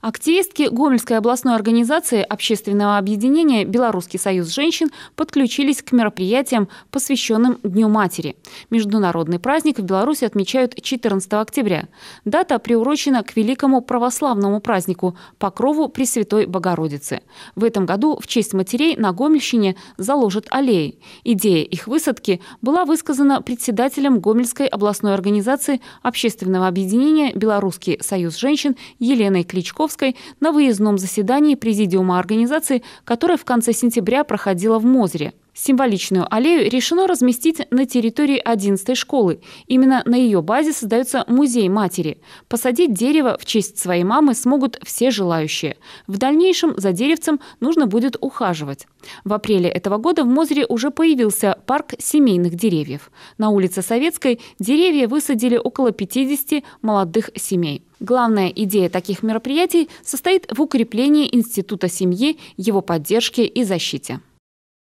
Активистки Гомельской областной организации общественного объединения «Белорусский союз женщин» подключились к мероприятиям, посвященным Дню матери. Международный праздник в Беларуси отмечают 14 октября. Дата приурочена к великому православному празднику – покрову Пресвятой Богородицы. В этом году в честь матерей на Гомельщине заложат аллеи. Идея их высадки была высказана председателем Гомельской областной организации общественного объединения «Белорусский союз женщин» Еленой Кличко Покровской на выездном заседании Президиума организации, которое в конце сентября проходило в Мозере. Символичную аллею решено разместить на территории 11-й школы. Именно на ее базе создается музей матери. Посадить дерево в честь своей мамы смогут все желающие. В дальнейшем за деревцем нужно будет ухаживать. В апреле этого года в Мозере уже появился парк семейных деревьев. На улице Советской деревья высадили около 50 молодых семей. Главная идея таких мероприятий состоит в укреплении института семьи, его поддержке и защите.